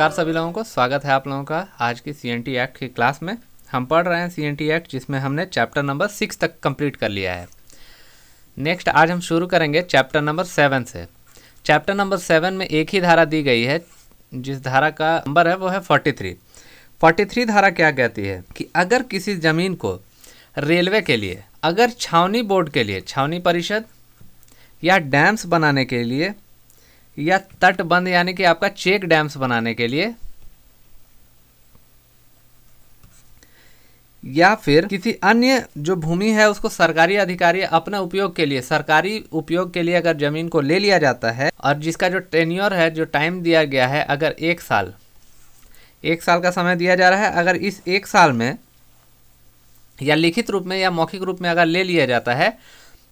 नमस्कार सभी लोगों को स्वागत है आप लोगों का आज की सी एन टी एक्ट की क्लास में हम पढ़ रहे हैं सी एन टी एक्ट जिसमें हमने चैप्टर नंबर सिक्स तक कंप्लीट कर लिया है नेक्स्ट आज हम शुरू करेंगे चैप्टर नंबर सेवन से चैप्टर नंबर सेवन में एक ही धारा दी गई है जिस धारा का नंबर है वो है फोर्टी थ्री फोर्टी थ्री धारा क्या कहती है कि अगर किसी ज़मीन को रेलवे के लिए अगर छावनी बोर्ड के लिए छावनी परिषद या डैम्स बनाने के लिए या तटबंध यानी कि आपका चेक डैम्स बनाने के लिए या फिर किसी अन्य जो भूमि है उसको सरकारी अधिकारी अपने उपयोग के लिए सरकारी उपयोग के लिए अगर जमीन को ले लिया जाता है और जिसका जो टेन्योर है जो टाइम दिया गया है अगर एक साल एक साल का समय दिया जा रहा है अगर इस एक साल में या लिखित रूप में या मौखिक रूप में अगर ले लिया जाता है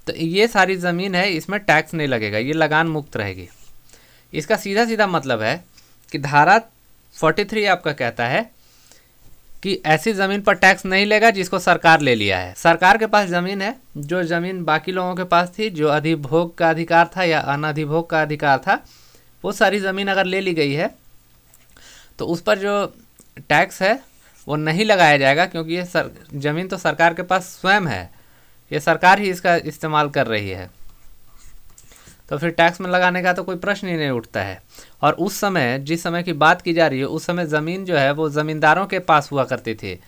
तो ये सारी ज़मीन है इसमें टैक्स नहीं लगेगा ये लगान मुक्त रहेगी इसका सीधा सीधा मतलब है कि धारा 43 आपका कहता है कि ऐसी ज़मीन पर टैक्स नहीं लेगा जिसको सरकार ले लिया है सरकार के पास ज़मीन है जो ज़मीन बाकी लोगों के पास थी जो अधिभोग का अधिकार था या अनधिभोग का अधिकार था वो सारी ज़मीन अगर ले ली गई है तो उस पर जो टैक्स है वो नहीं लगाया जाएगा क्योंकि ये सर ज़मीन तो सरकार के पास स्वयं है ये सरकार ही इसका इस्तेमाल कर रही है तो फिर टैक्स में लगाने का तो कोई प्रश्न ही नहीं उठता है और उस समय जिस समय की बात की जा रही है उस समय ज़मीन जो है वो ज़मींदारों के पास हुआ करती थी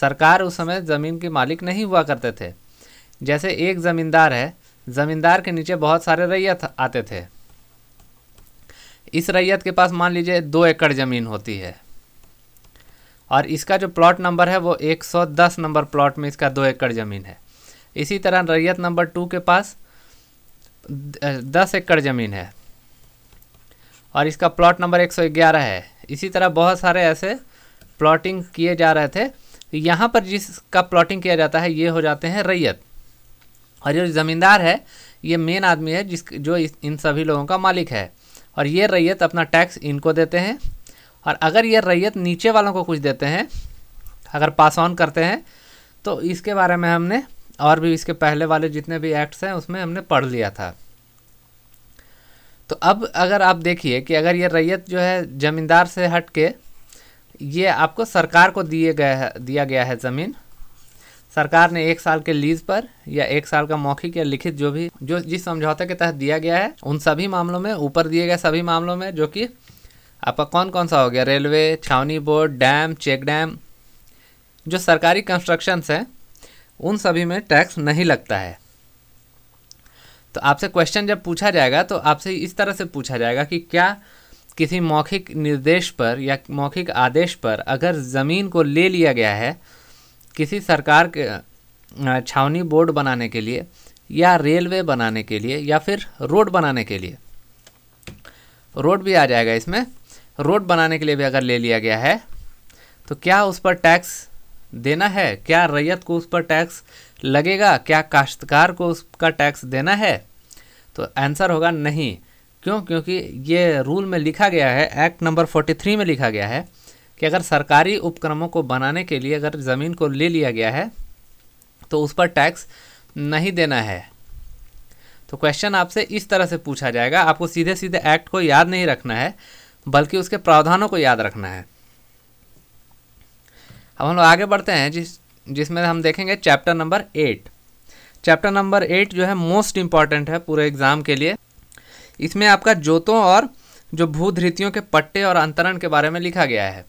सरकार उस समय ज़मीन के मालिक नहीं हुआ करते थे जैसे एक ज़मींदार है ज़मींदार के नीचे बहुत सारे रैयत आते थे इस रैयत के पास मान लीजिए दो एकड़ ज़मीन होती है और इसका जो प्लॉट नंबर है वो 110 नंबर प्लॉट में इसका दो एकड़ ज़मीन है इसी तरह रैयत नंबर टू के पास दस एकड़ ज़मीन है और इसका प्लॉट नंबर एक सौ ग्यारह है इसी तरह बहुत सारे ऐसे प्लॉटिंग किए जा रहे थे यहाँ पर जिसका प्लॉटिंग किया जाता है ये हो जाते हैं रैयत और जो ज़मींदार है ये मेन आदमी है जिस जो इन सभी लोगों का मालिक है और ये रैयत अपना टैक्स इनको देते हैं और अगर ये रैयत नीचे वालों को कुछ देते हैं अगर पास ऑन करते हैं तो इसके बारे में हमने और भी इसके पहले वाले जितने भी एक्ट्स हैं उसमें हमने पढ़ लिया था तो अब अगर आप देखिए कि अगर ये रैयत जो है ज़मींदार से हट के ये आपको सरकार को दिए गए दिया गया है ज़मीन सरकार ने एक साल के लीज पर या एक साल का मौखिक या लिखित जो भी जो जिस समझौते के तहत दिया गया है उन सभी मामलों में ऊपर दिए गए सभी मामलों में जो कि आपका कौन कौन सा हो गया रेलवे छावनी बोर्ड डैम चेक डैम जो सरकारी कंस्ट्रक्शंस हैं उन सभी में टैक्स नहीं लगता है तो आपसे क्वेश्चन जब पूछा जाएगा तो आपसे इस तरह से पूछा जाएगा कि क्या किसी मौखिक निर्देश पर या मौखिक आदेश पर अगर ज़मीन को ले लिया गया है किसी सरकार के छावनी बोर्ड बनाने के लिए या रेलवे बनाने के लिए या फिर रोड बनाने के लिए रोड भी आ जाएगा इसमें रोड बनाने के लिए भी अगर ले लिया गया है तो क्या उस पर टैक्स देना है क्या रैयत को उस पर टैक्स लगेगा क्या काश्तकार को उसका टैक्स देना है तो आंसर होगा नहीं क्यों क्योंकि ये रूल में लिखा गया है एक्ट नंबर 43 में लिखा गया है कि अगर सरकारी उपक्रमों को बनाने के लिए अगर ज़मीन को ले लिया गया है तो उस पर टैक्स नहीं देना है तो क्वेश्चन आपसे इस तरह से पूछा जाएगा आपको सीधे सीधे एक्ट को याद नहीं रखना है बल्कि उसके प्रावधानों को याद रखना है अब हम लोग आगे बढ़ते हैं जिस जिसमें हम देखेंगे chapter number eight chapter number eight जो है मोस्ट इम्पॉर्टेंट है पूरे एग्ज़ाम के लिए इसमें आपका जोतों और जो भूधृतियों के पट्टे और अंतरण के बारे में लिखा गया है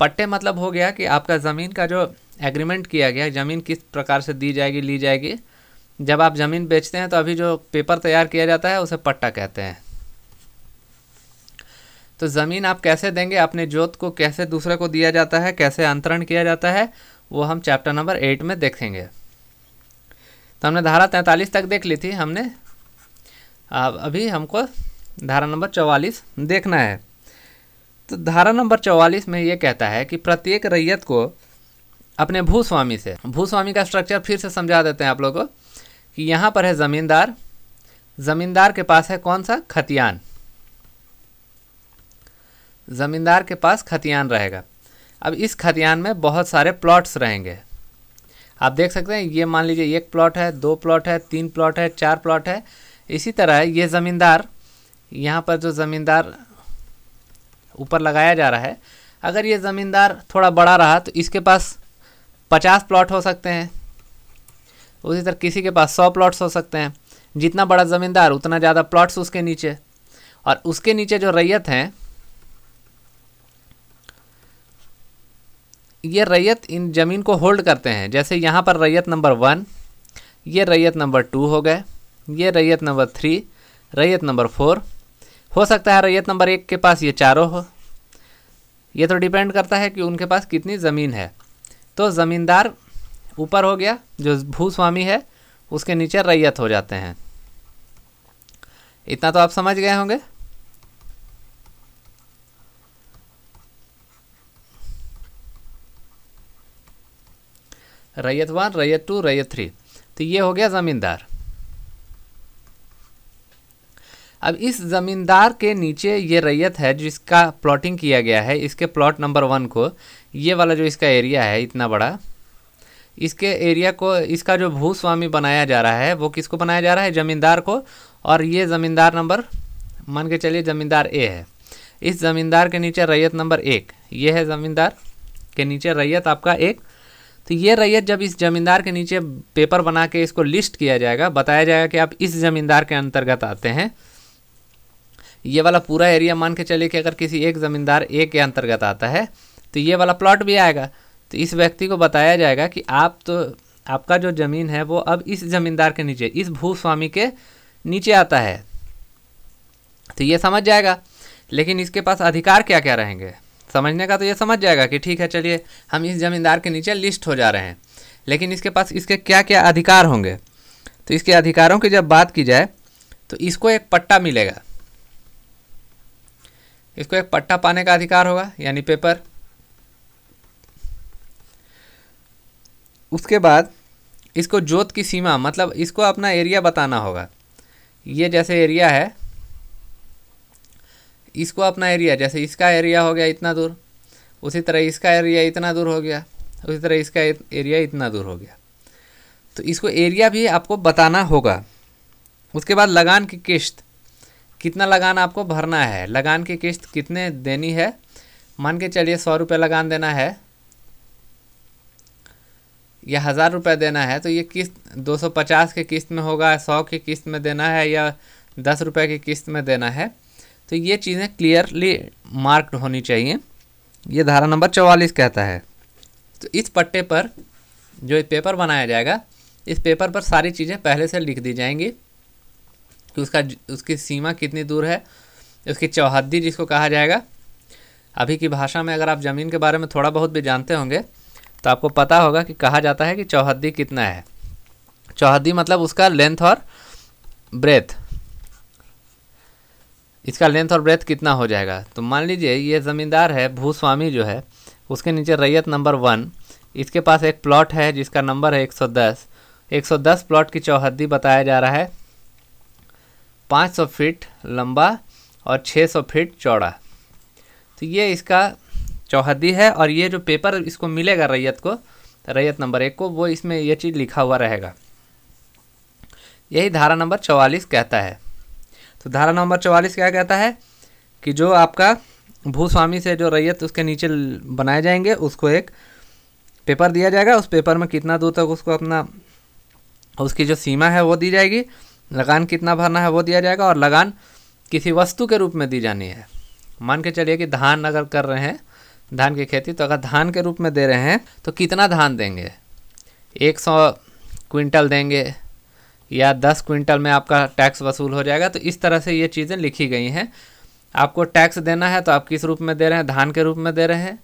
पट्टे मतलब हो गया कि आपका ज़मीन का जो एग्रीमेंट किया गया ज़मीन किस प्रकार से दी जाएगी ली जाएगी जब आप ज़मीन बेचते हैं तो अभी जो पेपर तैयार किया जाता है उसे पट्टा कहते हैं तो ज़मीन आप कैसे देंगे अपने जोत को कैसे दूसरे को दिया जाता है कैसे अंतरण किया जाता है वो हम चैप्टर नंबर एट में देखेंगे तो हमने धारा तैंतालीस तक देख ली थी हमने अब अभी हमको धारा नंबर चौवालीस देखना है तो धारा नंबर चौवालीस में ये कहता है कि प्रत्येक रैयत को अपने भूस्वामी से भूस्वामी का स्ट्रक्चर फिर से समझा देते हैं आप लोगों को कि यहाँ पर है ज़मींदार ज़मींदार के पास है कौन सा खतियान ज़मींदार के पास खतियान रहेगा अब इस खतियान में बहुत सारे प्लॉट्स रहेंगे आप देख सकते हैं ये मान लीजिए एक प्लॉट है दो प्लॉट है तीन प्लॉट है चार प्लॉट है इसी तरह ये ज़मींदार यहाँ पर जो ज़मींदार ऊपर लगाया जा रहा है अगर ये ज़मींदार थोड़ा बड़ा रहा तो इसके पास पचास प्लॉट हो सकते हैं उसी तरह किसी के पास सौ प्लॉट्स हो सकते हैं जितना बड़ा ज़मींदार उतना ज़्यादा प्लॉट्स उसके नीचे और उसके नीचे जो रैयत हैं ये रैयत इन ज़मीन को होल्ड करते हैं जैसे यहाँ पर रैयत नंबर वन ये रैयत नंबर टू हो गए ये रैयत नंबर थ्री रैयत नंबर फोर हो सकता है रैयत नंबर एक के पास ये चारों हो ये तो डिपेंड करता है कि उनके पास कितनी ज़मीन है तो ज़मींदार ऊपर हो गया जो भूस्वामी है उसके नीचे रैयत हो जाते हैं इतना तो आप समझ गए होंगे रैयत वन रैयत टू रैयत थ्री तो ये हो गया ज़मींदार अब इस ज़मींदार के नीचे ये रैयत है जिसका प्लॉटिंग किया गया है इसके प्लॉट नंबर वन को ये वाला जो इसका एरिया है इतना बड़ा इसके एरिया को इसका जो भूस्वामी बनाया जा रहा है वो किसको बनाया जा रहा है ज़मींदार को और ये ज़मींदार नंबर मान के चलिए ज़मींदार ए है इस ज़मींदार के नीचे रैयत नंबर एक ये है ज़मींदार के नीचे रैयत आपका एक तो ये रैयत जब इस ज़मींदार के नीचे पेपर बना के इसको लिस्ट किया जाएगा बताया जाएगा कि आप इस ज़मींदार के अंतर्गत आते हैं ये वाला पूरा एरिया मान के चलिए कि अगर किसी एक ज़मींदार ए के अंतर्गत आता है तो ये वाला प्लॉट भी आएगा तो इस व्यक्ति को बताया जाएगा कि आप तो आपका जो ज़मीन है वो अब इस ज़मींदार के नीचे इस भूस्वामी के नीचे आता है तो ये समझ जाएगा लेकिन इसके पास अधिकार क्या क्या रहेंगे समझने का तो ये समझ जाएगा कि ठीक है चलिए हम इस ज़मींदार के नीचे लिस्ट हो जा रहे हैं लेकिन इसके पास इसके क्या क्या अधिकार होंगे तो इसके अधिकारों की जब बात की जाए तो इसको एक पट्टा मिलेगा इसको एक पट्टा पाने का अधिकार होगा यानी पेपर उसके बाद इसको जोत की सीमा मतलब इसको अपना एरिया बताना होगा ये जैसे एरिया है इसको अपना एरिया जैसे इसका एरिया हो गया इतना दूर उसी तरह इसका एरिया इतना दूर हो गया उसी तरह इसका एरिया इतना दूर हो गया तो इसको एरिया भी आपको बताना होगा उसके बाद लगान की किस्त कितना लगान आपको भरना है लगान की किस्त कितने देनी है मान के चलिए सौ रुपये लगान देना है या हज़ार रुपये देना है तो ये किस्त दो सौ पचास की किस्त में होगा सौ की किस्त में देना है या दस रुपये की किस्त में देना है तो ये चीज़ें क्लियरली मार्क्ड होनी चाहिए ये धारा नंबर चवालीस कहता है तो इस पट्टे पर जो पेपर बनाया जाएगा इस पेपर पर सारी चीज़ें पहले से लिख दी जाएंगी कि उसका उसकी सीमा कितनी दूर है उसकी चौहद्दी जिसको कहा जाएगा अभी की भाषा में अगर आप ज़मीन के बारे में थोड़ा बहुत भी जानते होंगे तो आपको पता होगा कि कहा जाता है कि चौहद्दी कितना है चौहद्दी मतलब उसका लेंथ और ब्रेथ इसका लेंथ और ब्रेथ कितना हो जाएगा तो मान लीजिए ये ज़मींदार है भूस्वामी जो है उसके नीचे रैयत नंबर वन इसके पास एक प्लॉट है जिसका नंबर है 110 110 प्लॉट की चौहद्दी बताया जा रहा है 500 फीट लंबा और 600 फीट चौड़ा तो ये इसका चौहद्दी है और ये जो पेपर इसको मिलेगा रैयत को रैयत नंबर एक को वो इसमें यह चीज़ लिखा हुआ रहेगा यही धारा नंबर चवालीस कहता है तो धारा नंबर चौवालीस क्या कहता है कि जो आपका भूस्वामी से जो रैयत उसके नीचे बनाए जाएंगे उसको एक पेपर दिया जाएगा उस पेपर में कितना दूर तक उसको अपना उसकी जो सीमा है वो दी जाएगी लगान कितना भरना है वो दिया जाएगा और लगान किसी वस्तु के रूप में दी जानी है मान के चलिए कि धान अगर कर रहे हैं धान की खेती तो अगर धान के रूप में दे रहे हैं तो कितना धान देंगे एक सौ क्विंटल देंगे या दस क्विंटल में आपका टैक्स वसूल हो जाएगा तो इस तरह से ये चीज़ें लिखी गई हैं आपको टैक्स देना है तो आप किस रूप में दे रहे हैं धान के रूप में दे रहे हैं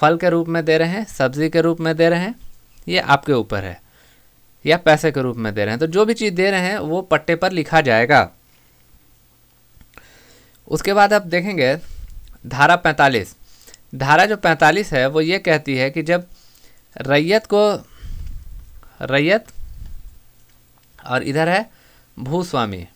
फल के रूप में दे रहे हैं सब्ज़ी के रूप में दे रहे हैं ये आपके ऊपर है या पैसे के रूप में दे रहे हैं तो जो भी चीज़ दे रहे हैं वो पट्टे पर लिखा जाएगा उसके बाद आप देखेंगे धारा पैंतालीस धारा जो पैंतालीस है वो ये कहती है कि जब रैयत को रैयत और इधर है भूस्वामी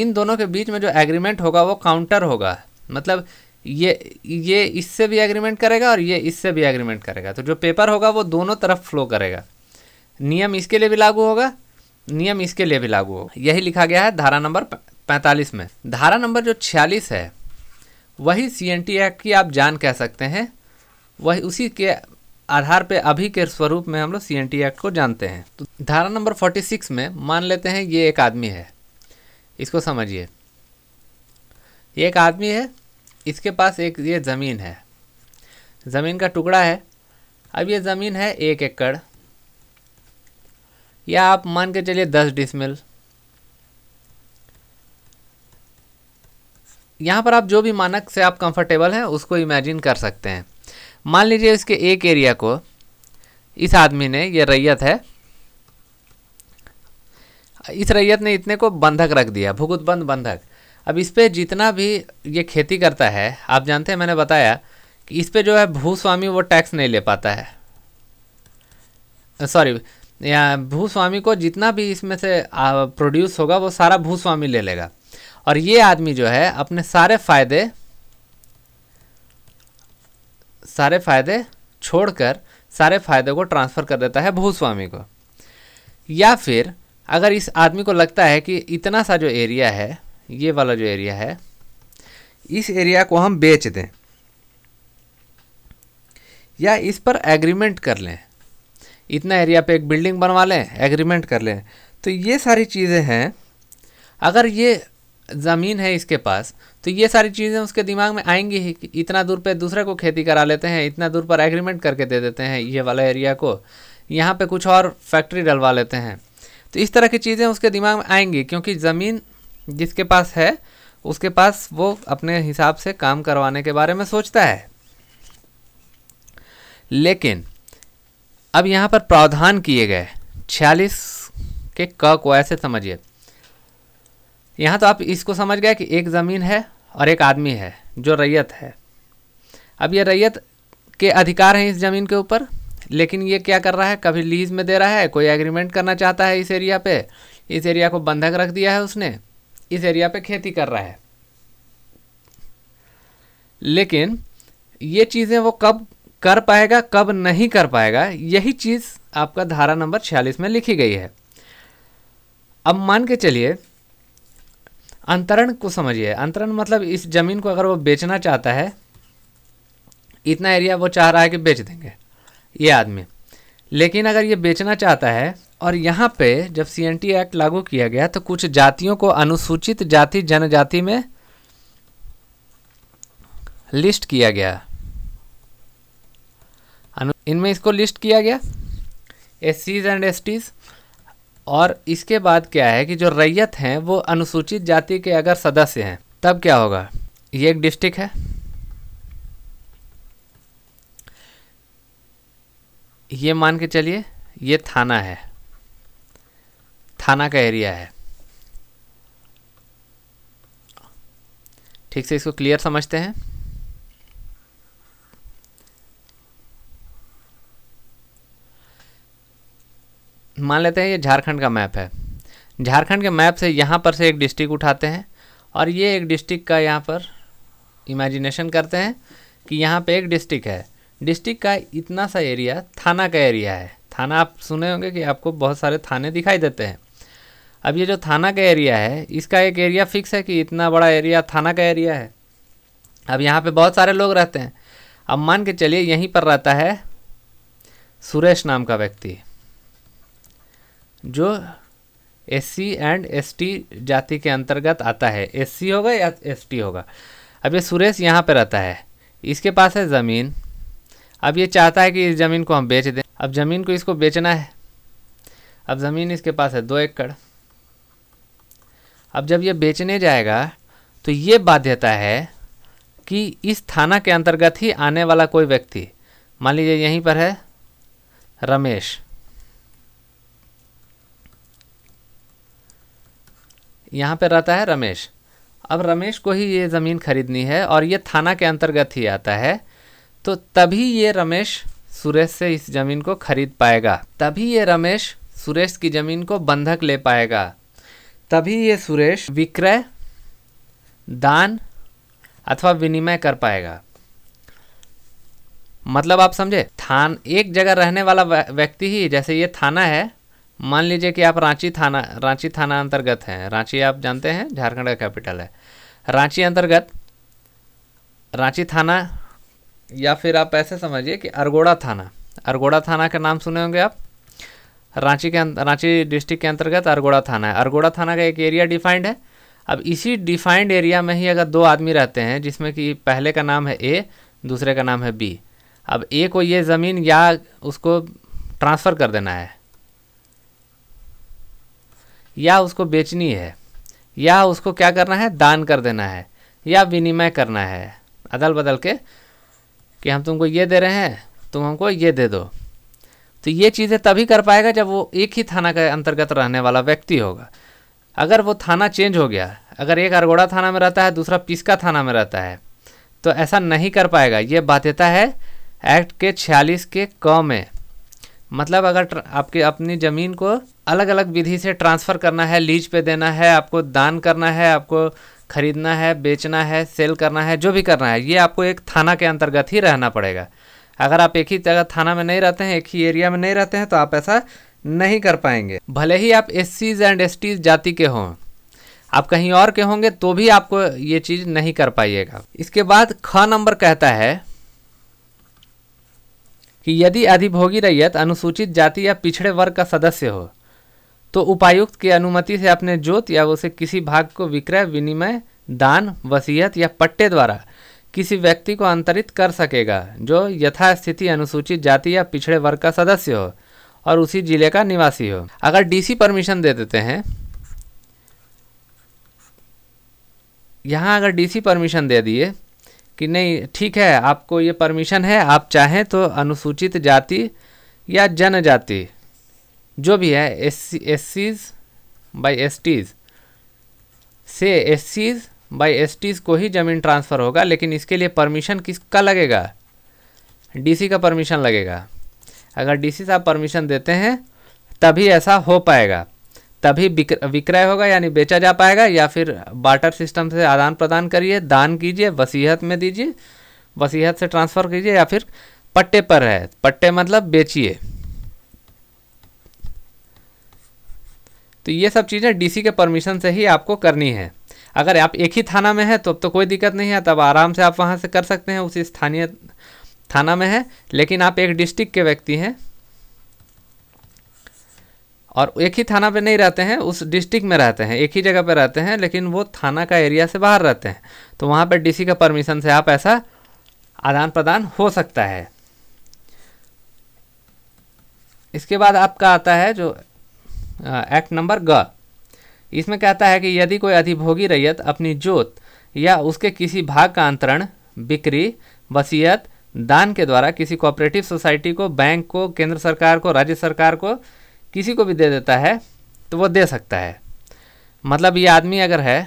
इन दोनों के बीच में जो एग्रीमेंट होगा वो काउंटर होगा मतलब ये ये इससे भी एग्रीमेंट करेगा और ये इससे भी एग्रीमेंट करेगा तो जो पेपर होगा वो दोनों तरफ फ्लो करेगा नियम इसके लिए भी लागू होगा नियम इसके लिए भी लागू होगा यही लिखा गया है धारा नंबर पैंतालीस में धारा नंबर जो छियालीस है वही सी एक्ट की आप जान कह सकते हैं वही उसी के आधार पे अभी के स्वरूप में हम लोग सी एक्ट को जानते हैं तो धारा नंबर 46 में मान लेते हैं ये एक आदमी है इसको समझिए ये एक आदमी है इसके पास एक ये ज़मीन है ज़मीन का टुकड़ा है अब ये ज़मीन है एक एकड़ या आप मान के चलिए दस डिसमिल यहाँ पर आप जो भी मानक से आप कंफर्टेबल हैं उसको इमेजिन कर सकते हैं मान लीजिए इसके एक एरिया को इस आदमी ने ये रैयत है इस रैयत ने इतने को बंधक रख दिया भुगतबंद बंधक अब इस पर जितना भी ये खेती करता है आप जानते हैं मैंने बताया कि इस पर जो है भूस्वामी वो टैक्स नहीं ले पाता है सॉरी या भूस्वामी को जितना भी इसमें से प्रोड्यूस होगा वो सारा भूस्वामी ले लेगा और ये आदमी जो है अपने सारे फ़ायदे सारे फायदे छोड़कर सारे फायदे को ट्रांसफ़र कर देता है भूस्वामी को या फिर अगर इस आदमी को लगता है कि इतना सा जो एरिया है ये वाला जो एरिया है इस एरिया को हम बेच दें या इस पर एग्रीमेंट कर लें इतना एरिया पे एक बिल्डिंग बनवा लें एग्रीमेंट कर लें तो ये सारी चीज़ें हैं अगर ये ज़मीन है इसके पास तो ये सारी चीज़ें उसके दिमाग में आएंगी ही कि इतना दूर पे दूसरे को खेती करा लेते हैं इतना दूर पर एग्रीमेंट करके दे देते हैं ये वाला एरिया को यहाँ पे कुछ और फैक्ट्री डलवा लेते हैं तो इस तरह की चीज़ें उसके दिमाग में आएंगी क्योंकि ज़मीन जिसके पास है उसके पास वो अपने हिसाब से काम करवाने के बारे में सोचता है लेकिन अब यहाँ पर प्रावधान किए गए छियालीस के क को ऐसे समझिए यहाँ तो आप इसको समझ गए कि एक ज़मीन है और एक आदमी है जो रैयत है अब ये रैयत के अधिकार हैं इस ज़मीन के ऊपर लेकिन ये क्या कर रहा है कभी लीज में दे रहा है कोई एग्रीमेंट करना चाहता है इस एरिया पे इस एरिया को बंधक रख दिया है उसने इस एरिया पे खेती कर रहा है लेकिन ये चीज़ें वो कब कर पाएगा कब नहीं कर पाएगा यही चीज़ आपका धारा नंबर छियालीस में लिखी गई है अब मान के चलिए अंतरण को समझिए अंतरण मतलब इस ज़मीन को अगर वो बेचना चाहता है इतना एरिया वो चाह रहा है कि बेच देंगे ये आदमी लेकिन अगर ये बेचना चाहता है और यहाँ पे जब सी एन टी एक्ट लागू किया गया तो कुछ जातियों को अनुसूचित जाति जनजाति में लिस्ट किया गया इनमें इसको लिस्ट किया गया एस सीज एंड एस टीज़ और इसके बाद क्या है कि जो रैयत हैं वो अनुसूचित जाति के अगर सदस्य हैं तब क्या होगा ये एक डिस्ट्रिक्ट है ये मान के चलिए ये थाना है थाना का एरिया है ठीक से इसको क्लियर समझते हैं मान लेते हैं ये झारखंड का मैप है झारखंड के मैप से यहाँ पर से एक डिस्ट्रिक्ट उठाते हैं और ये एक डिस्ट्रिक्ट का यहाँ पर इमेजिनेशन करते हैं कि यहाँ पे एक डिस्ट्रिक्ट है डिस्ट्रिक्ट का इतना सा एरिया थाना का एरिया है थाना आप सुने होंगे कि आपको बहुत सारे थाने दिखाई देते हैं अब ये जो थाना का एरिया है इसका एक एरिया फिक्स है कि इतना बड़ा एरिया थाना का एरिया है अब यहाँ पर बहुत सारे लोग रहते हैं अब मान के चलिए यहीं पर रहता है सुरेश नाम का व्यक्ति जो एस एंड एस जाति के अंतर्गत आता है एस होगा या एस होगा अब ये सुरेश यहाँ पर रहता है इसके पास है ज़मीन अब ये चाहता है कि इस ज़मीन को हम बेच दें अब ज़मीन को इसको बेचना है अब ज़मीन इसके पास है दो एकड़ अब जब ये बेचने जाएगा तो ये बाध्यता है कि इस थाना के अंतर्गत ही आने वाला कोई व्यक्ति मान लीजिए यहीं पर है रमेश यहाँ पर रहता है रमेश अब रमेश को ही ये ज़मीन खरीदनी है और ये थाना के अंतर्गत ही आता है तो तभी ये रमेश सुरेश से इस ज़मीन को खरीद पाएगा तभी ये रमेश सुरेश की ज़मीन को बंधक ले पाएगा तभी ये सुरेश विक्रय दान अथवा विनिमय कर पाएगा मतलब आप समझे थान एक जगह रहने वाला व्यक्ति ही जैसे ये थाना है मान लीजिए कि आप रांची थाना रांची थाना अंतर्गत हैं रांची आप जानते हैं झारखंड का कैपिटल है रांची अंतर्गत रांची थाना या फिर आप ऐसे समझिए कि अरगोड़ा थाना अरगोड़ा थाना का नाम सुने होंगे आप रांची के अं-, रांची डिस्ट्रिक्ट के अंतर्गत अरगोड़ा थाना है अरगोड़ा थाना का एक एरिया डिफाइंड है अब इसी डिफाइंड एरिया में ही अगर दो आदमी रहते हैं जिसमें कि पहले का नाम है ए दूसरे का नाम है बी अब ए को ये ज़मीन या उसको ट्रांसफ़र कर देना है या उसको बेचनी है या उसको क्या करना है दान कर देना है या विनिमय करना है अदल बदल के कि हम तुमको ये दे रहे हैं तुम हमको ये दे दो तो ये चीज़ें तभी कर पाएगा जब वो एक ही थाना के अंतर्गत रहने वाला व्यक्ति होगा अगर वो थाना चेंज हो गया अगर एक अरगोड़ा थाना में रहता है दूसरा पिस्का थाना में रहता है तो ऐसा नहीं कर पाएगा ये बाध्यता है एक्ट के छियालीस के क में मतलब अगर आपके अपनी ज़मीन को अलग अलग विधि से ट्रांसफ़र करना है लीज पे देना है आपको दान करना है आपको ख़रीदना है बेचना है सेल करना है जो भी करना है ये आपको एक थाना के अंतर्गत ही रहना पड़ेगा अगर आप एक ही जगह थाना में नहीं रहते हैं एक ही एरिया में नहीं रहते हैं तो आप ऐसा नहीं कर पाएंगे भले ही आप एस एंड एस जाति के हों आप कहीं और के होंगे तो भी आपको ये चीज़ नहीं कर पाइएगा इसके बाद ख नंबर कहता है कि यदि अधिभोगी रैयत अनुसूचित जाति या पिछड़े वर्ग का सदस्य हो तो उपायुक्त की अनुमति से अपने जोत या उसे किसी भाग को विक्रय विनिमय दान वसीयत या पट्टे द्वारा किसी व्यक्ति को अंतरित कर सकेगा जो यथास्थिति अनुसूचित जाति या पिछड़े वर्ग का सदस्य हो और उसी जिले का निवासी हो अगर डीसी परमिशन दे देते हैं यहाँ अगर डीसी परमिशन दे दिए कि नहीं ठीक है आपको ये परमिशन है आप चाहें तो अनुसूचित जाति या जनजाति जो भी है एस सी एस सीज बाई एस टीज से एस सीज बाई एस टीज को ही ज़मीन ट्रांसफ़र होगा लेकिन इसके लिए परमिशन किसका लगेगा डीसी का परमिशन लगेगा अगर डीसी साहब परमिशन देते हैं तभी ऐसा हो पाएगा तभी विक्रय होगा यानी बेचा जा पाएगा या फिर बाटर सिस्टम से आदान प्रदान करिए दान कीजिए वसीहत में दीजिए वसीहत से ट्रांसफ़र कीजिए या फिर पट्टे पर है पट्टे मतलब बेचिए तो ये सब चीज़ें डीसी के परमिशन से ही आपको करनी है अगर आप एक ही थाना में हैं तो अब तो कोई दिक्कत नहीं है तब आराम से आप वहाँ से कर सकते हैं उसी स्थानीय थाना में है लेकिन आप एक डिस्ट्रिक्ट के व्यक्ति हैं और एक ही थाना पे नहीं रहते हैं उस डिस्ट्रिक्ट में रहते हैं एक ही जगह पे रहते हैं लेकिन वो थाना का एरिया से बाहर रहते हैं तो वहाँ पर डीसी का परमिशन से आप ऐसा आदान प्रदान हो सकता है इसके बाद आपका आता है जो एक्ट नंबर ग इसमें कहता है कि यदि कोई अधिभोगी रैयत अपनी जोत या उसके किसी भाग का अंतरण बिक्री वसीयत दान के द्वारा किसी कोऑपरेटिव सोसाइटी को बैंक को केंद्र सरकार को राज्य सरकार को किसी को भी दे देता है तो वो दे सकता है मतलब ये आदमी अगर है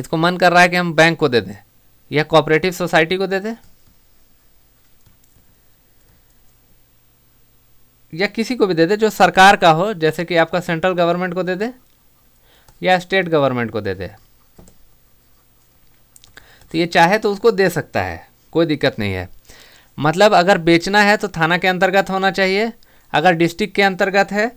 इसको मन कर रहा है कि हम बैंक को दे दें या कोऑपरेटिव सोसाइटी को दे दें या किसी को भी दे दे जो सरकार का हो जैसे कि आपका सेंट्रल गवर्नमेंट को दे दे या स्टेट गवर्नमेंट को दे दे तो ये चाहे तो उसको दे सकता है कोई दिक्कत नहीं है मतलब अगर बेचना है तो थाना के अंतर्गत होना चाहिए अगर डिस्ट्रिक्ट के अंतर्गत है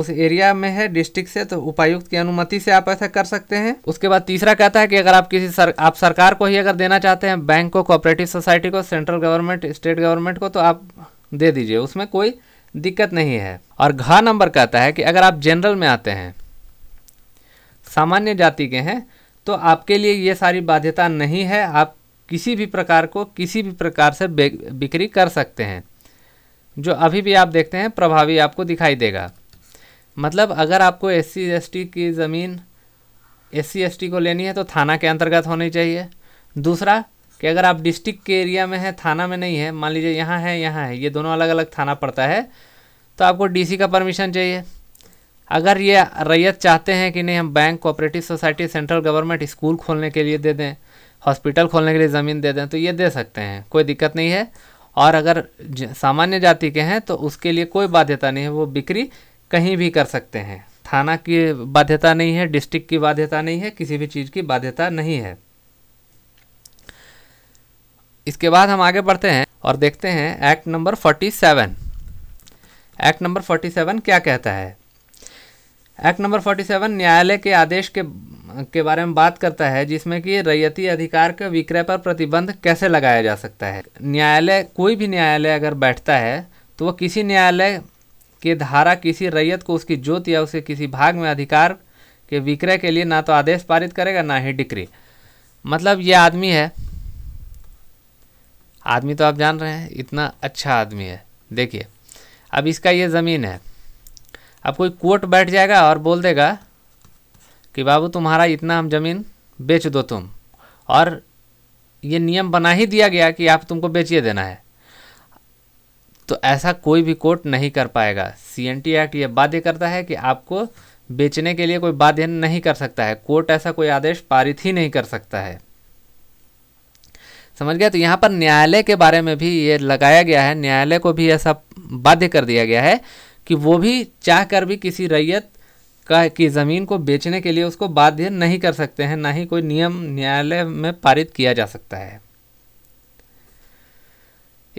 उस एरिया में है डिस्ट्रिक्ट से तो उपायुक्त की अनुमति से आप ऐसा कर सकते हैं उसके बाद तीसरा कहता है कि अगर आप किसी सर आप सरकार को ही अगर देना चाहते हैं बैंक को कोऑपरेटिव सोसाइटी को सेंट्रल गवर्नमेंट स्टेट गवर्नमेंट को तो आप दे दीजिए उसमें कोई दिक्कत नहीं है और घ नंबर कहता है कि अगर आप जनरल में आते हैं सामान्य जाति के हैं तो आपके लिए ये सारी बाध्यता नहीं है आप किसी भी प्रकार को किसी भी प्रकार से बिक्री कर सकते हैं जो अभी भी आप देखते हैं प्रभावी आपको दिखाई देगा मतलब अगर आपको एस सी की ज़मीन एस सी को लेनी है तो थाना के अंतर्गत होनी चाहिए दूसरा कि अगर आप डिस्ट्रिक्ट के एरिया में हैं थाना में नहीं है मान लीजिए यहाँ है यहाँ है ये दोनों अलग अलग थाना पड़ता है तो आपको डीसी का परमिशन चाहिए अगर ये रैयत चाहते हैं कि नहीं हम bank cooperative society central government school खोलने के लिए दे दें हॉस्पिटल खोलने के लिए ज़मीन दे दें तो ये दे सकते हैं कोई दिक्कत नहीं है और अगर सामान्य जाति के हैं तो उसके लिए कोई बाध्यता नहीं है वो बिक्री कहीं भी कर सकते हैं थाना की बाध्यता नहीं है डिस्ट्रिक्ट की बाध्यता नहीं है किसी भी चीज़ की बाध्यता नहीं है इसके बाद हम आगे बढ़ते हैं और देखते हैं एक्ट नंबर 47 एक्ट नंबर 47 क्या कहता है एक्ट नंबर 47 न्यायालय के आदेश के के बारे में बात करता है जिसमें कि रैयती अधिकार के विक्रय पर प्रतिबंध कैसे लगाया जा सकता है न्यायालय कोई भी न्यायालय अगर बैठता है तो वह किसी न्यायालय के धारा किसी रैयत को उसकी ज्योत या उसके किसी भाग में अधिकार के विक्रय के लिए ना तो आदेश पारित करेगा ना ही डिक्री मतलब ये आदमी है आदमी तो आप जान रहे हैं इतना अच्छा आदमी है देखिए अब इसका ये ज़मीन है अब कोई कोर्ट बैठ जाएगा और बोल देगा कि बाबू तुम्हारा इतना हम ज़मीन बेच दो तुम और ये नियम बना ही दिया गया कि आप तुमको बेचिए देना है तो ऐसा कोई भी कोर्ट नहीं कर पाएगा सी एन टी एक्ट ये बाध्य करता है कि आपको बेचने के लिए कोई बाध्य नहीं कर सकता है कोर्ट ऐसा कोई आदेश पारित ही नहीं कर सकता है समझ गया तो यहाँ पर न्यायालय के बारे में भी ये लगाया गया है न्यायालय को भी ऐसा बाध्य कर दिया गया है कि वो भी चाह कर भी किसी रैयत का की ज़मीन को बेचने के लिए उसको बाध्य नहीं कर सकते हैं ना ही कोई नियम न्यायालय में पारित किया जा सकता है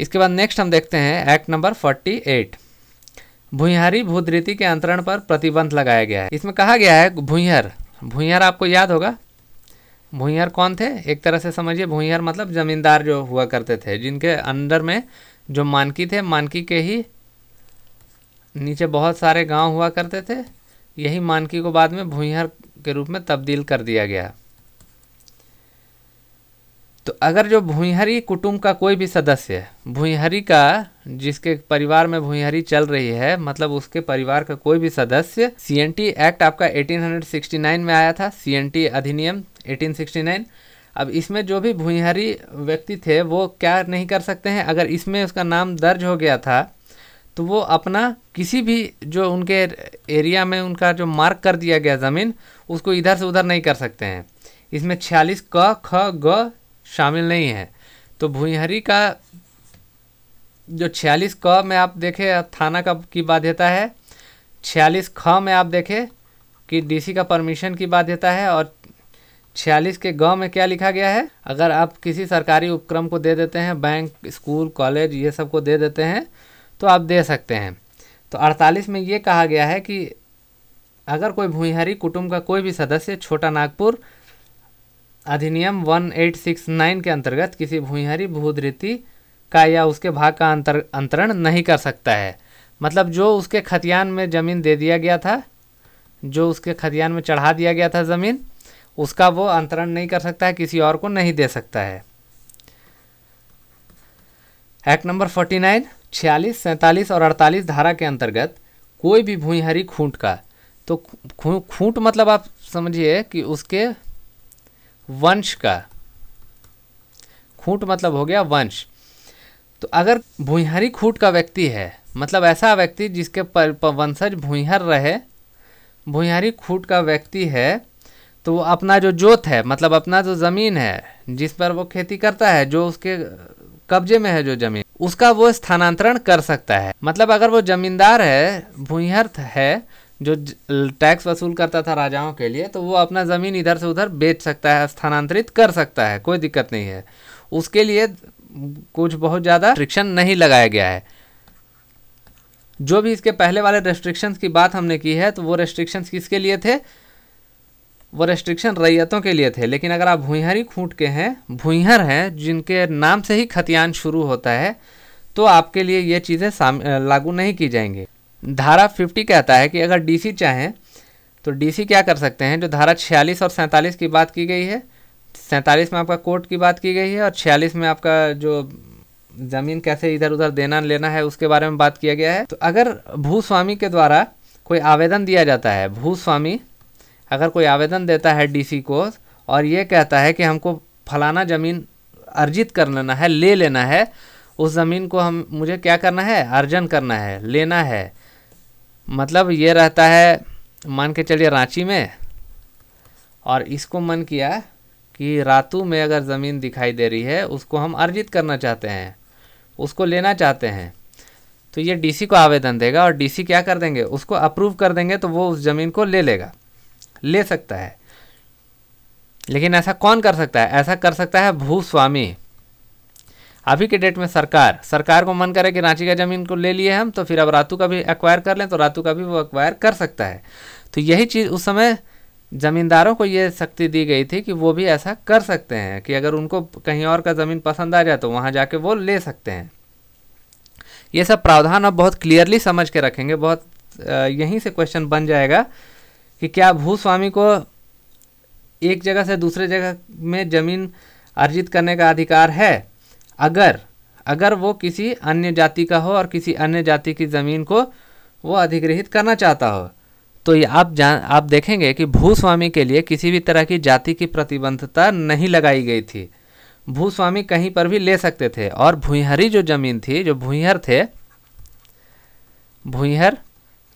इसके बाद नेक्स्ट हम देखते हैं एक्ट नंबर 48 भूहारी भूदरीति के अंतरण पर प्रतिबंध लगाया गया है इसमें कहा गया है भूहर भूहर आपको याद होगा भूंहर कौन थे एक तरह से समझिए भूहर मतलब जमींदार जो हुआ करते थे जिनके अंदर में जो मानकी थे मानकी के ही नीचे बहुत सारे गांव हुआ करते थे यही मानकी को बाद में भूहर के रूप में तब्दील कर दिया गया तो अगर जो भूहरी कुटुंब का कोई भी सदस्य है भूहरी का जिसके परिवार में भूहरी चल रही है मतलब उसके परिवार का कोई भी सदस्य टी एक्ट आपका 1869 में आया था टी अधिनियम 1869 अब इसमें जो भी भूहरी व्यक्ति थे वो क्या नहीं कर सकते हैं अगर इसमें उसका नाम दर्ज हो गया था तो वो अपना किसी भी जो उनके एरिया में उनका जो मार्क कर दिया गया ज़मीन उसको इधर से उधर नहीं कर सकते हैं इसमें छियालीस क ख ग शामिल नहीं है तो भूहरी का जो छियालीस क में आप देखें थाना का की बाध्यता है छियालीस ख में आप देखें कि डीसी का परमिशन की बाध्यता है और छियालीस के गांव में क्या लिखा गया है अगर आप किसी सरकारी उपक्रम को दे देते हैं बैंक स्कूल कॉलेज ये सब को दे देते हैं तो आप दे सकते हैं तो 48 में ये कहा गया है कि अगर कोई भूहरी कुटुंब का कोई भी सदस्य छोटा नागपुर अधिनियम 1869 के अंतर्गत किसी भूयहरी भूदृति का या उसके भाग का अंतर अंतरण नहीं कर सकता है मतलब जो उसके खतियान में ज़मीन दे दिया गया था जो उसके खतियान में चढ़ा दिया गया था ज़मीन उसका वो अंतरण नहीं कर सकता है किसी और को नहीं दे सकता है एक्ट नंबर फोर्टी नाइन छियालीस सैंतालीस और अड़तालीस धारा के अंतर्गत कोई भी भूयहरी खूंट का तो खूंट मतलब आप समझिए कि उसके वंश का खूंट मतलब हो गया वंश तो अगर भूहरी खूट का व्यक्ति है मतलब ऐसा व्यक्ति जिसके वंशज भूहर रहे भूहरी खूट का व्यक्ति है तो वो अपना जो जोत है मतलब अपना जो ज़मीन है जिस पर वो खेती करता है जो उसके कब्जे में है जो ज़मीन उसका वो स्थानांतरण कर सकता है मतलब अगर वो ज़मींदार है भूहर है जो टैक्स वसूल करता था राजाओं के लिए तो वो अपना ज़मीन इधर से उधर बेच सकता है स्थानांतरित कर सकता है कोई दिक्कत नहीं है उसके लिए कुछ बहुत ज़्यादा रिस्ट्रिक्शन नहीं लगाया गया है जो भी इसके पहले वाले रेस्ट्रिक्शंस की बात हमने की है तो वो रेस्ट्रिक्शंस किसके लिए थे वो रेस्ट्रिक्शन रैयतों के लिए थे लेकिन अगर आप भूंहरी खूंट के हैं भूंहर हैं जिनके नाम से ही खतियान शुरू होता है तो आपके लिए ये चीज़ें लागू नहीं की जाएंगी धारा 50 कहता है कि अगर डीसी चाहें तो डीसी क्या कर सकते हैं जो धारा 46 और 47 की बात की गई है 47 में आपका कोर्ट की बात की गई है और 46 में आपका जो ज़मीन कैसे इधर उधर देना लेना है उसके बारे में बात किया गया है तो अगर भूस्वामी के द्वारा कोई आवेदन दिया जाता है भूस्वामी अगर कोई आवेदन देता है डीसी को और ये कहता है कि हमको फलाना ज़मीन अर्जित कर लेना है ले लेना है उस ज़मीन को हम मुझे क्या करना है अर्जन करना है लेना है मतलब ये रहता है मान के चलिए रांची में और इसको मन किया कि रातू में अगर ज़मीन दिखाई दे रही है उसको हम अर्जित करना चाहते हैं उसको लेना चाहते हैं तो ये डीसी को आवेदन देगा और डीसी क्या कर देंगे उसको अप्रूव कर देंगे तो वो उस ज़मीन को ले लेगा ले सकता है लेकिन ऐसा कौन कर सकता है ऐसा कर सकता है भूस्वामी अभी के डेट में सरकार सरकार को मन करे कि रांची का ज़मीन को ले लिए हम तो फिर अब रातू का भी एक्वायर कर लें तो रातू का भी वो एक्वायर कर सकता है तो यही चीज़ उस समय ज़मींदारों को ये शक्ति दी गई थी कि वो भी ऐसा कर सकते हैं कि अगर उनको कहीं और का ज़मीन पसंद आ जाए तो वहाँ जाके वो ले सकते हैं ये सब प्रावधान अब बहुत क्लियरली समझ के रखेंगे बहुत यहीं से क्वेश्चन बन जाएगा कि क्या भूस्वामी को एक जगह से दूसरे जगह में ज़मीन अर्जित करने का अधिकार है अगर अगर वो किसी अन्य जाति का हो और किसी अन्य जाति की ज़मीन को वो अधिग्रहित करना चाहता हो तो ये आप जान आप देखेंगे कि भूस्वामी के लिए किसी भी तरह की जाति की प्रतिबंधता नहीं लगाई गई थी भूस्वामी कहीं पर भी ले सकते थे और भूहरी जो जमीन थी जो भूहर थे भूहर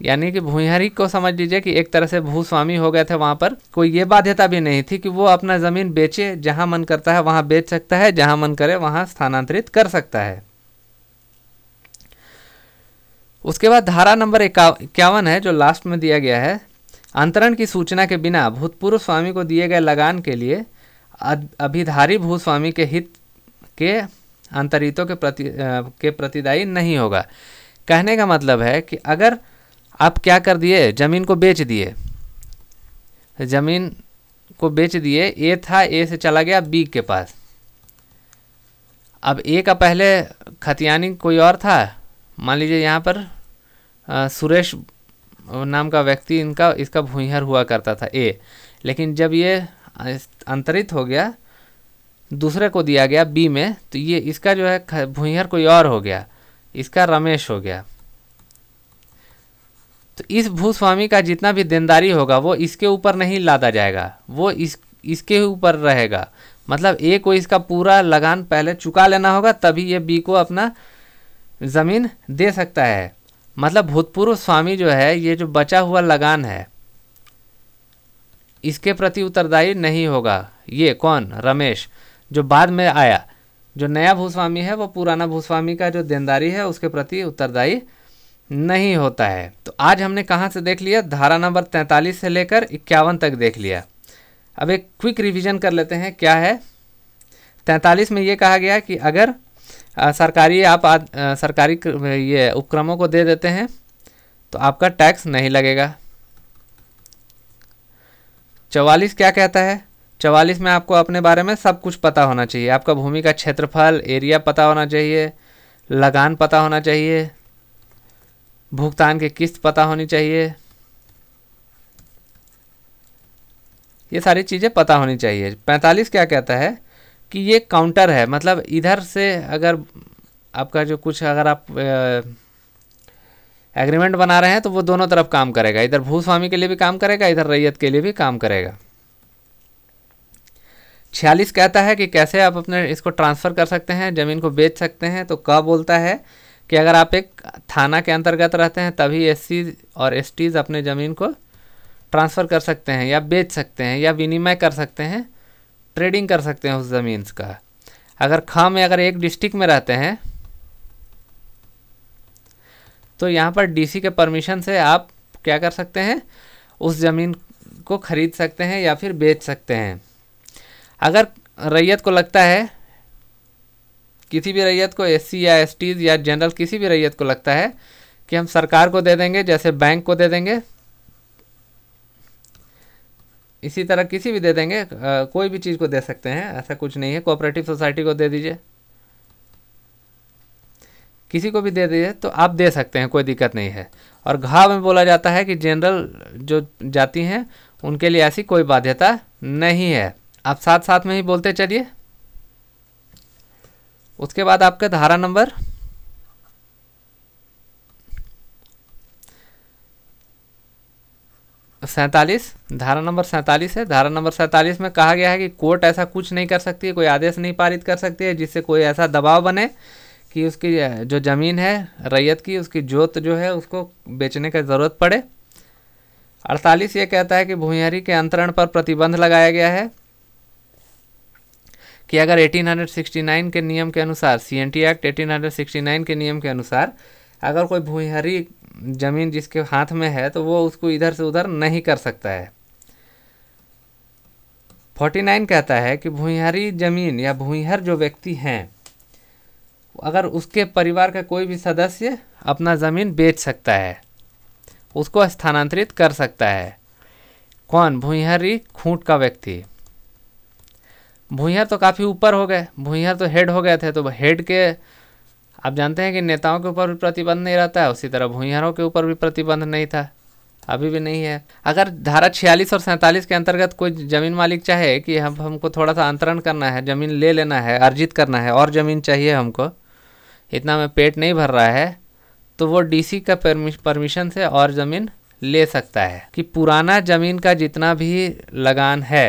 यानी कि भूहरी को समझ लीजिए कि एक तरह से भूस्वामी हो गए थे वहाँ पर कोई ये बाध्यता भी नहीं थी कि वो अपना ज़मीन बेचे जहाँ मन करता है वहाँ बेच सकता है जहाँ मन करे वहाँ स्थानांतरित कर सकता है उसके बाद धारा नंबर इक्यावन है जो लास्ट में दिया गया है अंतरण की सूचना के बिना भूतपूर्व स्वामी को दिए गए लगान के लिए अभिधारी भूस्वामी के हित के अंतरितों के प्रति के प्रतिदायी नहीं होगा कहने का मतलब है कि अगर आप क्या कर दिए ज़मीन को बेच दिए ज़मीन को बेच दिए ए था ए से चला गया बी के पास अब ए का पहले खतियानी कोई और था मान लीजिए यहाँ पर आ, सुरेश नाम का व्यक्ति इनका इसका भूहर हुआ करता था ए लेकिन जब ये अंतरित हो गया दूसरे को दिया गया बी में तो ये इसका जो है भूहर कोई और हो गया इसका रमेश हो गया तो इस भूस्वामी का जितना भी देनदारी होगा वो इसके ऊपर नहीं लादा जाएगा वो इस इसके ऊपर रहेगा मतलब ए को इसका पूरा लगान पहले चुका लेना होगा तभी ये बी को अपना ज़मीन दे सकता है मतलब भूतपूर्व स्वामी जो है ये जो बचा हुआ लगान है इसके प्रति उत्तरदायी नहीं होगा ये कौन रमेश जो बाद में आया जो नया भूस्वामी है वो पुराना भूस्वामी का जो देनदारी है उसके प्रति उत्तरदायी नहीं होता है तो आज हमने कहाँ से देख लिया धारा नंबर 43 से लेकर इक्यावन तक देख लिया अब एक क्विक रिवीजन कर लेते हैं क्या है 43 में ये कहा गया कि अगर आ, सरकारी आप आ, सरकारी ये उपक्रमों को दे देते हैं तो आपका टैक्स नहीं लगेगा चवालीस क्या कहता है चवालीस में आपको अपने बारे में सब कुछ पता होना चाहिए आपका भूमि का क्षेत्रफल एरिया पता होना चाहिए लगान पता होना चाहिए भुगतान की किस्त पता होनी चाहिए ये सारी चीज़ें पता होनी चाहिए पैंतालीस क्या कहता है कि ये काउंटर है मतलब इधर से अगर आपका जो कुछ अगर आप एग्रीमेंट बना रहे हैं तो वो दोनों तरफ काम करेगा इधर भूस्वामी के लिए भी काम करेगा इधर रैयत के लिए भी काम करेगा छियालीस कहता है कि कैसे आप अपने इसको ट्रांसफ़र कर सकते हैं ज़मीन को बेच सकते हैं तो क बोलता है कि अगर आप एक थाना के अंतर्गत रहते हैं तभी एस और एस अपने ज़मीन को ट्रांसफ़र कर सकते हैं या बेच सकते हैं या विनिमय कर सकते हैं ट्रेडिंग कर सकते हैं उस ज़मीन का अगर ख में अगर एक डिस्ट्रिक्ट में रहते हैं तो यहाँ पर डीसी के परमिशन से आप क्या कर सकते हैं उस ज़मीन को ख़रीद सकते हैं या फिर बेच सकते हैं अगर रैयत को लगता है किसी भी रैयत को एस या एस या जनरल किसी भी रैयत को लगता है कि हम सरकार को दे देंगे जैसे बैंक को दे देंगे इसी तरह किसी भी दे देंगे आ, कोई भी चीज़ को दे सकते हैं ऐसा कुछ नहीं है कोऑपरेटिव सोसाइटी को दे दीजिए किसी को भी दे दीजिए तो आप दे सकते हैं कोई दिक्कत नहीं है और घाव में बोला जाता है कि जनरल जो जाती हैं उनके लिए ऐसी कोई बाध्यता नहीं है आप साथ साथ में ही बोलते चलिए उसके बाद आपका धारा नंबर सैंतालीस धारा नंबर सैंतालीस है धारा नंबर सैंतालीस में कहा गया है कि कोर्ट ऐसा कुछ नहीं कर सकती है कोई आदेश नहीं पारित कर सकती है जिससे कोई ऐसा दबाव बने कि उसकी जो ज़मीन है रैयत की उसकी जोत जो है उसको बेचने की ज़रूरत पड़े अड़तालीस ये कहता है कि भूहरी के अंतरण पर प्रतिबंध लगाया गया है कि अगर 1869 के नियम के अनुसार सीएनटी एक्ट 1869 के नियम के अनुसार अगर कोई भूहरी ज़मीन जिसके हाथ में है तो वो उसको इधर से उधर नहीं कर सकता है 49 कहता है कि भूहरी ज़मीन या भूहर जो व्यक्ति हैं अगर उसके परिवार का कोई भी सदस्य अपना ज़मीन बेच सकता है उसको स्थानांतरित कर सकता है कौन भूहरी खूंट का व्यक्ति भूहर तो काफ़ी ऊपर हो गए भूहर तो हेड हो गए थे तो हेड के आप जानते हैं कि नेताओं के ऊपर भी प्रतिबंध नहीं रहता है उसी तरह भूहरों के ऊपर भी प्रतिबंध नहीं था अभी भी नहीं है अगर धारा छियालीस और सैंतालीस के अंतर्गत कोई ज़मीन मालिक चाहे कि हम हमको थोड़ा सा अंतरण करना है ज़मीन ले लेना है अर्जित करना है और ज़मीन चाहिए हमको इतना में पेट नहीं भर रहा है तो वो डीसी का परमिशन से और ज़मीन ले सकता है कि पुराना ज़मीन का जितना भी लगान है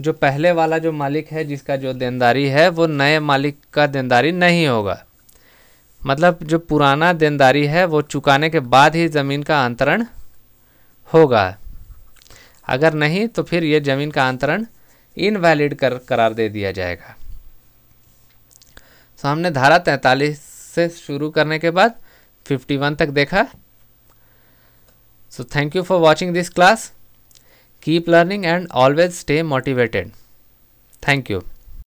जो पहले वाला जो मालिक है जिसका जो देनदारी है वो नए मालिक का देनदारी नहीं होगा मतलब जो पुराना देनदारी है वो चुकाने के बाद ही ज़मीन का अंतरण होगा अगर नहीं तो फिर ये ज़मीन का अंतरण इनवैलिड कर करार दे दिया जाएगा तो हमने धारा तैंतालीस से शुरू करने के बाद 51 तक देखा so thank you for watching this class Keep learning and always stay motivated. Thank you.